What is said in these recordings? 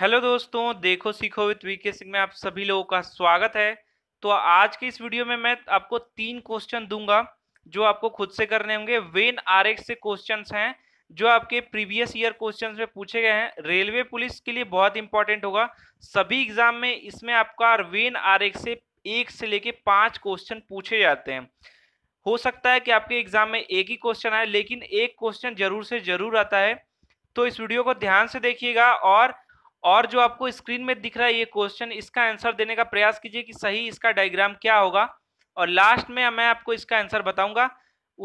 hello दोस्तों देखो सीखो विद वीके सिंह में आप सभी लोगों का स्वागत है तो आज की इस वीडियो में मैं आपको तीन क्वेश्चन दूंगा जो आपको खुद से करने होंगे वेन आर से क्वेश्चन हैं जो आपके प्रीवियस ईयर क्वेश्चन में पूछे गए हैं रेलवे पुलिस के लिए बहुत इंपॉर्टेंट होगा सभी एग्जाम में इसमें आपका वेन आर से एक से लेके पाँच क्वेश्चन पूछे जाते हैं हो सकता है कि आपके एग्जाम में एक ही क्वेश्चन आए लेकिन एक क्वेश्चन जरूर से जरूर आता है तो इस वीडियो को ध्यान से देखिएगा और और जो आपको स्क्रीन में दिख रहा है ये क्वेश्चन इसका आंसर देने का प्रयास कीजिए कि सही इसका डायग्राम क्या होगा और लास्ट में मैं आपको इसका आंसर बताऊंगा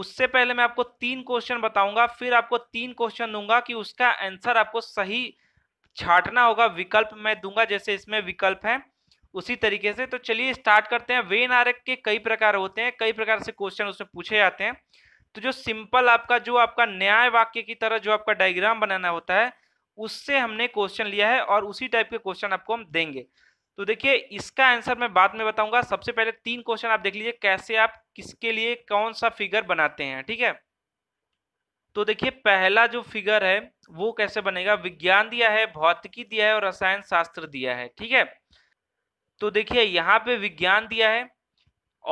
उससे पहले मैं आपको तीन क्वेश्चन बताऊंगा फिर आपको तीन क्वेश्चन दूंगा कि उसका आंसर आपको सही छाटना होगा विकल्प मैं दूंगा जैसे इसमें विकल्प है उसी तरीके से तो चलिए स्टार्ट करते हैं वेन आरक के कई प्रकार होते हैं कई प्रकार से क्वेश्चन उसमें पूछे जाते हैं तो जो सिंपल आपका जो आपका न्याय वाक्य की तरह जो आपका डायग्राम बनाना होता है उससे हमने क्वेश्चन लिया है और उसी टाइप के क्वेश्चन आपको हम देंगे तो देखिए इसका आंसर मैं बाद में बताऊंगा सबसे पहले तीन क्वेश्चन आप देख लीजिए कैसे आप किसके लिए कौन सा फिगर बनाते हैं ठीक है तो देखिए पहला जो फिगर है वो कैसे बनेगा विज्ञान दिया है भौतिकी दिया है और रसायन शास्त्र दिया है ठीक है तो देखिए यहाँ पे विज्ञान दिया है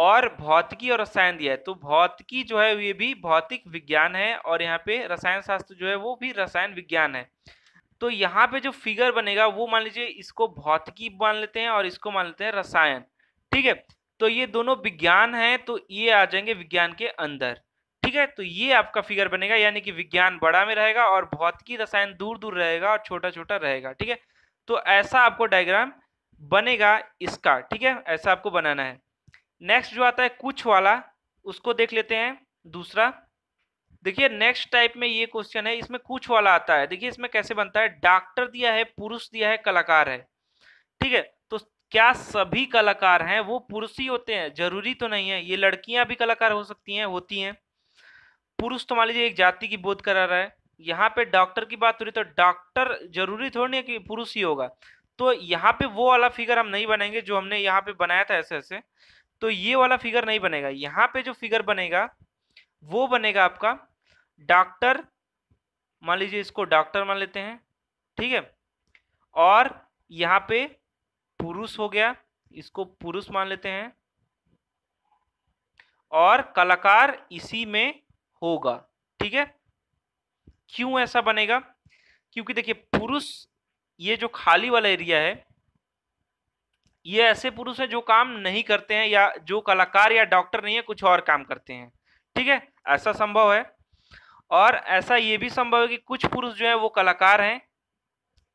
और भौतिकी और रसायन दिया है तो भौतिकी जो है ये भी भौतिक विज्ञान है और यहाँ पे रसायन शास्त्र जो है वो भी रसायन विज्ञान है तो यहाँ पे जो फिगर बनेगा वो मान लीजिए इसको भौतिकी मान लेते हैं और इसको मान लेते हैं रसायन ठीक है तो ये दोनों विज्ञान है तो ये आ जाएंगे विज्ञान के अंदर ठीक है तो ये आपका फिगर बनेगा यानी कि विज्ञान बड़ा में रहेगा और भौतिकी रसायन दूर दूर रहेगा और छोटा छोटा रहेगा ठीक है तो ऐसा आपको डायग्राम बनेगा इसका ठीक है ऐसा आपको बनाना है नेक्स्ट जो आता है कुछ वाला उसको देख लेते हैं दूसरा देखिए नेक्स्ट टाइप में ये क्वेश्चन है इसमें कुछ वाला आता है देखिए इसमें कैसे बनता है डॉक्टर दिया है पुरुष दिया है कलाकार है ठीक है तो क्या सभी कलाकार हैं वो पुरुष ही होते हैं जरूरी तो नहीं है ये लड़कियां भी कलाकार हो सकती हैं होती हैं पुरुष तो मान लीजिए एक जाति की बोध करा रहा है यहाँ पे डॉक्टर की बात हो रही तो डॉक्टर जरूरी थोड़ी है कि पुरुष ही होगा तो यहाँ पे वो वाला फिगर हम नहीं बनाएंगे जो हमने यहाँ पे बनाया था ऐसे ऐसे तो ये वाला फिगर नहीं बनेगा यहाँ पे जो फिगर बनेगा वो बनेगा आपका डॉक्टर मान लीजिए इसको डॉक्टर मान लेते हैं ठीक है और यहाँ पे पुरुष हो गया इसको पुरुष मान लेते हैं और कलाकार इसी में होगा ठीक है क्यों ऐसा बनेगा क्योंकि देखिए पुरुष ये जो खाली वाला एरिया है ये ऐसे पुरुष हैं जो काम नहीं करते हैं या जो कलाकार या डॉक्टर नहीं है कुछ और काम करते हैं ठीक है ऐसा संभव है और ऐसा ये भी संभव है कि कुछ पुरुष जो है वो कलाकार हैं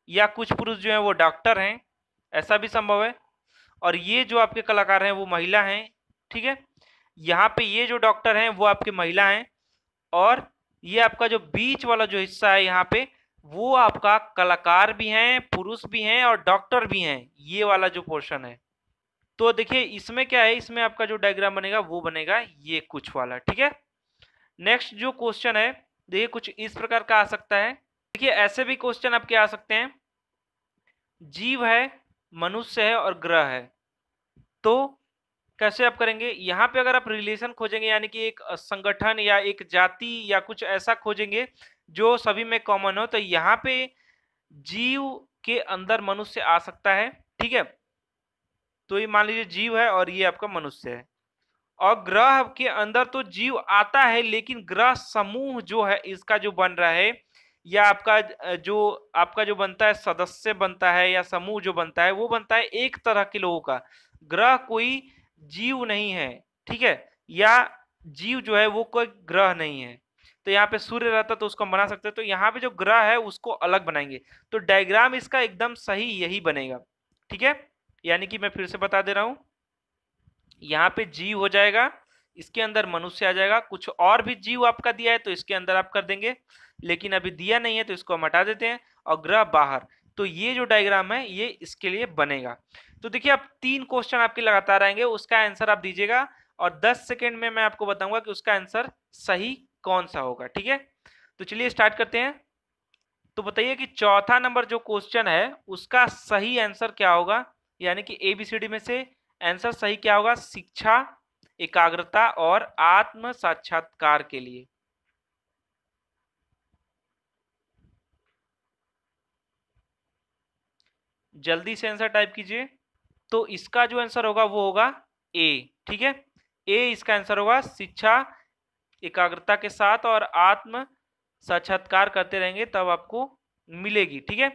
या कुछ पुरुष जो है वो डॉक्टर हैं ऐसा भी संभव है और ये जो आपके कलाकार हैं वो महिला हैं ठीक है यहाँ पे ये जो डॉक्टर हैं वो आपके महिला हैं और ये आपका जो बीच वाला जो हिस्सा है यहाँ पे वो आपका कलाकार भी हैं पुरुष भी हैं और डॉक्टर भी हैं ये वाला जो पोर्शन है तो देखिए इसमें क्या है इसमें आपका जो डायग्राम बनेगा वो बनेगा ये कुछ वाला ठीक है नेक्स्ट जो क्वेश्चन है देखिए कुछ इस प्रकार का आ सकता है देखिए ऐसे भी क्वेश्चन आपके आ सकते हैं जीव है मनुष्य है और ग्रह है तो कैसे आप करेंगे यहाँ पे अगर आप रिलेशन खोजेंगे यानी कि एक संगठन या एक जाति या कुछ ऐसा खोजेंगे जो सभी में कॉमन हो तो यहाँ पे जीव के अंदर मनुष्य आ सकता है ठीक है तो ये मान लीजिए जीव है और ये आपका मनुष्य है और ग्रह के अंदर तो जीव आता है लेकिन ग्रह समूह जो है इसका जो बन रहा है या आपका जो आपका जो बनता है सदस्य बनता है या समूह जो बनता है वो बनता है एक तरह के लोगों का ग्रह कोई जीव नहीं है ठीक है या जीव जो है वो कोई ग्रह नहीं है तो यहाँ पे सूर्य रहता तो उसको हम बना सकते हैं तो यहाँ पे जो ग्रह है उसको अलग बनाएंगे तो डायग्राम इसका एकदम सही यही बनेगा ठीक है यानी कि मैं फिर से बता दे रहा हूँ यहाँ पे जीव हो जाएगा इसके अंदर मनुष्य आ जाएगा कुछ और भी जीव आपका दिया है तो इसके अंदर आप कर देंगे लेकिन अभी दिया नहीं है तो इसको हम हटा देते हैं और ग्रह बाहर तो ये जो डायग्राम है ये इसके लिए बनेगा तो देखिए आप तीन क्वेश्चन आपके लगातार आएंगे उसका आंसर आप दीजिएगा और 10 सेकेंड में मैं आपको बताऊंगा कि उसका आंसर सही कौन सा होगा ठीक है तो चलिए स्टार्ट करते हैं तो बताइए कि चौथा नंबर जो क्वेश्चन है उसका सही आंसर क्या होगा यानी कि ए बी सी डी में से आंसर सही क्या होगा शिक्षा एकाग्रता और आत्म साक्षात्कार के लिए जल्दी से आंसर टाइप कीजिए तो इसका जो आंसर होगा वो होगा ए ठीक है ए इसका आंसर होगा शिक्षा एकाग्रता के साथ और आत्म साक्षात्कार करते रहेंगे तब आपको मिलेगी ठीक है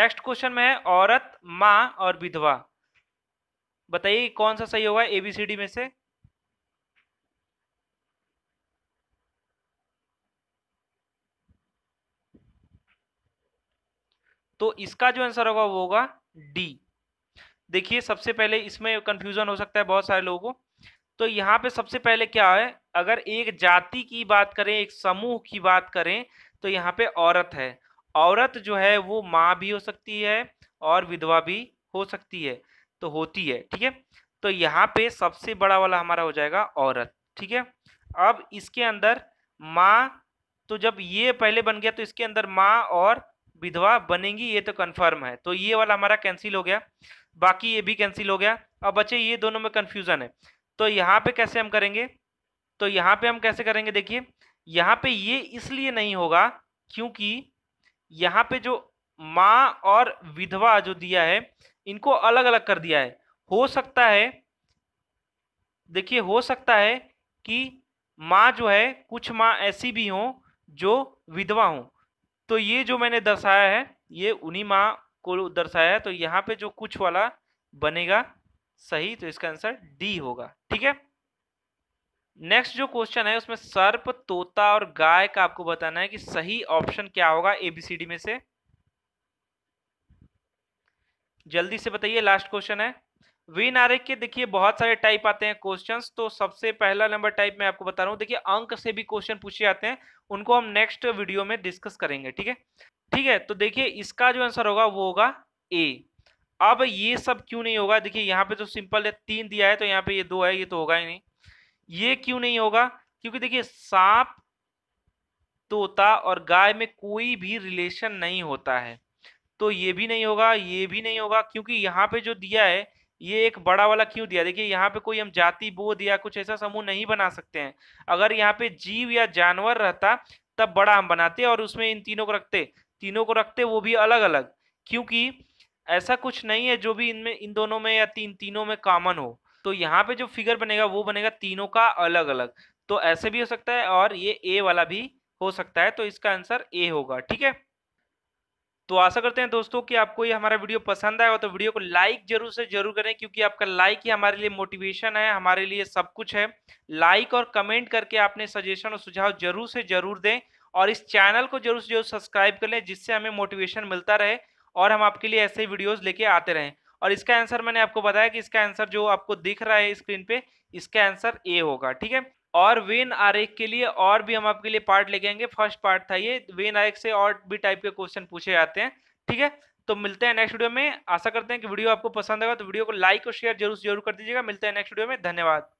नेक्स्ट क्वेश्चन में है औरत माँ और विधवा बताइए कौन सा सही होगा एबीसीडी में से तो इसका जो आंसर होगा वो होगा डी देखिए सबसे पहले इसमें कंफ्यूजन हो सकता है बहुत सारे लोगों को तो यहाँ पे सबसे पहले क्या है अगर एक जाति की बात करें एक समूह की बात करें तो यहाँ पे औरत है औरत जो है वो माँ भी हो सकती है और विधवा भी हो सकती है तो होती है ठीक है तो यहाँ पे सबसे बड़ा वाला हमारा हो जाएगा औरत ठीक है अब इसके अंदर माँ तो जब ये पहले बन गया तो इसके अंदर माँ और विधवा बनेंगी ये तो कन्फर्म है तो ये वाला हमारा कैंसिल हो गया बाकी ये भी कैंसिल हो गया अब बचे ये दोनों में कन्फ्यूज़न है तो यहाँ पे कैसे हम करेंगे तो यहाँ पे हम कैसे करेंगे देखिए यहाँ पे ये इसलिए नहीं होगा क्योंकि यहाँ पे जो माँ और विधवा जो दिया है इनको अलग अलग कर दिया है हो सकता है देखिए हो सकता है कि माँ जो है कुछ माँ ऐसी भी हों जो विधवा हों तो ये जो मैंने दर्शाया है ये उन्हीं माँ को दर्शाया है तो यहाँ पे जो कुछ वाला बनेगा सही तो इसका आंसर डी होगा ठीक है नेक्स्ट जो क्वेश्चन है उसमें सर्प तोता और गाय का आपको बताना है कि सही ऑप्शन क्या होगा एबीसीडी में से जल्दी से बताइए लास्ट क्वेश्चन है विन आर के देखिए बहुत सारे टाइप आते हैं क्वेश्चंस तो सबसे पहला नंबर टाइप मैं आपको बता रहा हूँ देखिए अंक से भी क्वेश्चन पूछे जाते हैं उनको हम नेक्स्ट वीडियो में डिस्कस करेंगे ठीक है ठीक है तो देखिए इसका जो आंसर होगा वो होगा ए अब ये सब क्यों नहीं होगा देखिए यहाँ पे तो सिंपल है तीन दिया है तो यहाँ पे ये दो है ये तो होगा ही नहीं ये क्यों नहीं होगा क्योंकि देखिए सांप तोता और गाय में कोई भी रिलेशन नहीं होता है तो ये भी नहीं होगा ये भी नहीं होगा क्योंकि यहाँ पे जो दिया है ये एक बड़ा वाला क्यों दिया देखिए यहाँ पे कोई हम जाति बोध या कुछ ऐसा समूह नहीं बना सकते हैं अगर यहाँ पे जीव या जानवर रहता तब बड़ा हम बनाते और उसमें इन तीनों को रखते तीनों को रखते वो भी अलग अलग क्योंकि ऐसा कुछ नहीं है जो भी इनमें इन दोनों में या तीन तीनों में कॉमन हो तो यहाँ पे जो फिगर बनेगा वो बनेगा तीनों का अलग अलग तो ऐसे भी हो सकता है और ये ए वाला भी हो सकता है तो इसका आंसर ए होगा ठीक है तो आशा करते हैं दोस्तों कि आपको ये हमारा वीडियो पसंद आएगा तो वीडियो को लाइक जरूर से जरूर करें क्योंकि आपका लाइक ही हमारे लिए मोटिवेशन है हमारे लिए सब कुछ है लाइक और कमेंट करके आपने सजेशन और सुझाव जरूर से जरूर दें और इस चैनल को जरूर से जरूर सब्सक्राइब कर लें जिससे हमें मोटिवेशन मिलता रहे और हम आपके लिए ऐसे ही वीडियोज़ लेके आते रहें और इसका आंसर मैंने आपको बताया कि इसका आंसर जो आपको दिख रहा है स्क्रीन पे इसका आंसर ए होगा ठीक है और वेन आरेख के लिए और भी हम आपके लिए पार्ट लेके आएंगे फर्स्ट पार्ट था ये वेन आरेख से और भी टाइप के क्वेश्चन पूछे जाते हैं ठीक है तो मिलते हैं नेक्स्ट वीडियो में आशा करते हैं कि वीडियो आपको पसंद आएगा तो वीडियो को लाइक और शेयर जरूर जरूर कर दीजिएगा मिलते हैं नेक्स्ट वीडियो में धन्यवाद